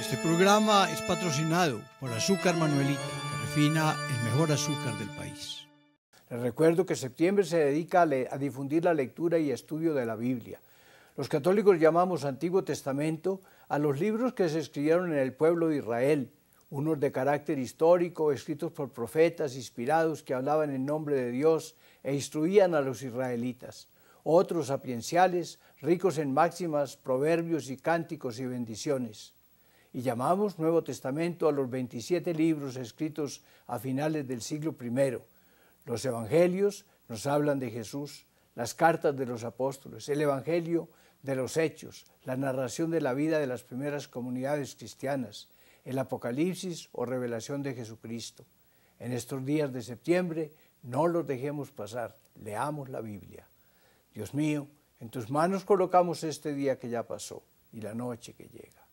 Este programa es patrocinado por Azúcar Manuelita, que refina el mejor azúcar del país. Les recuerdo que septiembre se dedica a, difundir la lectura y estudio de la Biblia. Los católicos llamamos Antiguo Testamento a los libros que se escribieron en el pueblo de Israel, unos de carácter histórico, escritos por profetas inspirados que hablaban en nombre de Dios e instruían a los israelitas, otros sapienciales, ricos en máximas, proverbios y cánticos y bendiciones y llamamos Nuevo Testamento a los 27 libros escritos a finales del siglo I. Los evangelios nos hablan de Jesús, las cartas de los apóstoles, el evangelio de los hechos, la narración de la vida de las primeras comunidades cristianas, el Apocalipsis o revelación de Jesucristo. En estos días de septiembre no los dejemos pasar, leamos la Biblia. Dios mío, en tus manos colocamos este día que ya pasó y la noche que llega.